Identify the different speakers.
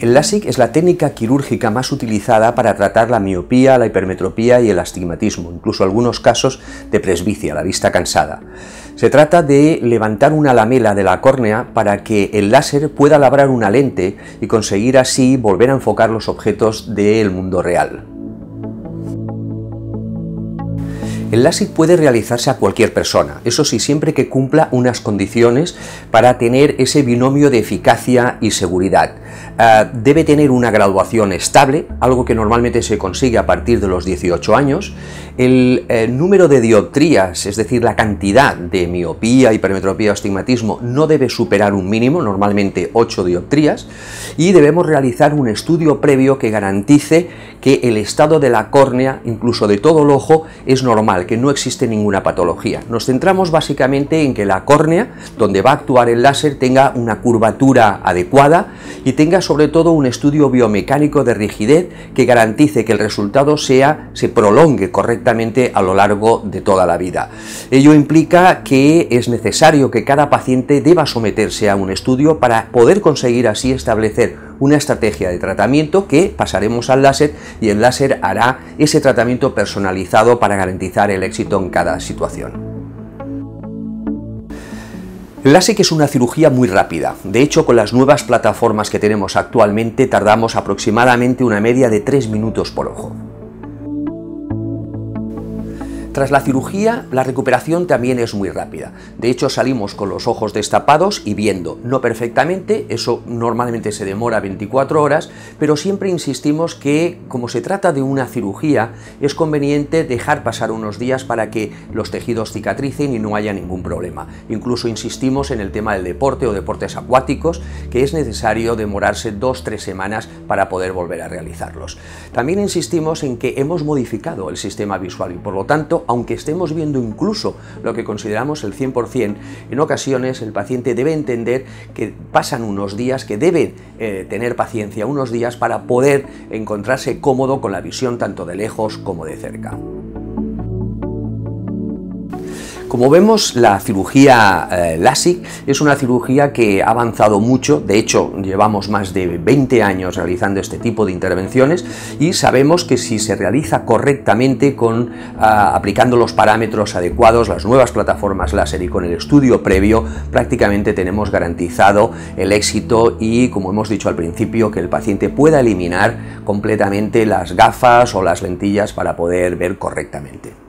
Speaker 1: El LASIK es la técnica quirúrgica más utilizada para tratar la miopía, la hipermetropía y el astigmatismo, incluso algunos casos de presbicia, la vista cansada. Se trata de levantar una lamela de la córnea para que el láser pueda labrar una lente y conseguir así volver a enfocar los objetos del mundo real. El LASIK puede realizarse a cualquier persona, eso sí, siempre que cumpla unas condiciones para tener ese binomio de eficacia y seguridad. Eh, debe tener una graduación estable, algo que normalmente se consigue a partir de los 18 años. El eh, número de dioptrías, es decir, la cantidad de miopía, hipermetropía o astigmatismo, no debe superar un mínimo, normalmente 8 dioptrías, y debemos realizar un estudio previo que garantice que el estado de la córnea, incluso de todo el ojo, es normal, que no existe ninguna patología. Nos centramos básicamente en que la córnea, donde va a actuar el láser, tenga una curvatura adecuada y tenga tenga sobre todo un estudio biomecánico de rigidez que garantice que el resultado sea, se prolongue correctamente a lo largo de toda la vida. Ello implica que es necesario que cada paciente deba someterse a un estudio para poder conseguir así establecer una estrategia de tratamiento que pasaremos al láser y el láser hará ese tratamiento personalizado para garantizar el éxito en cada situación. El LASIK e es una cirugía muy rápida. De hecho, con las nuevas plataformas que tenemos actualmente tardamos aproximadamente una media de 3 minutos por ojo. Tras la cirugía, la recuperación también es muy rápida. De hecho, salimos con los ojos destapados y viendo, no perfectamente, eso normalmente se demora 24 horas, pero siempre insistimos que, como se trata de una cirugía, es conveniente dejar pasar unos días para que los tejidos cicatricen y no haya ningún problema. Incluso insistimos en el tema del deporte o deportes acuáticos, que es necesario demorarse 2 tres semanas para poder volver a realizarlos. También insistimos en que hemos modificado el sistema visual y por lo tanto aunque estemos viendo incluso lo que consideramos el 100%, en ocasiones el paciente debe entender que pasan unos días, que debe eh, tener paciencia unos días para poder encontrarse cómodo con la visión tanto de lejos como de cerca. Como vemos, la cirugía eh, LASIK es una cirugía que ha avanzado mucho, de hecho llevamos más de 20 años realizando este tipo de intervenciones y sabemos que si se realiza correctamente con ah, aplicando los parámetros adecuados, las nuevas plataformas láser y con el estudio previo, prácticamente tenemos garantizado el éxito y como hemos dicho al principio que el paciente pueda eliminar completamente las gafas o las lentillas para poder ver correctamente.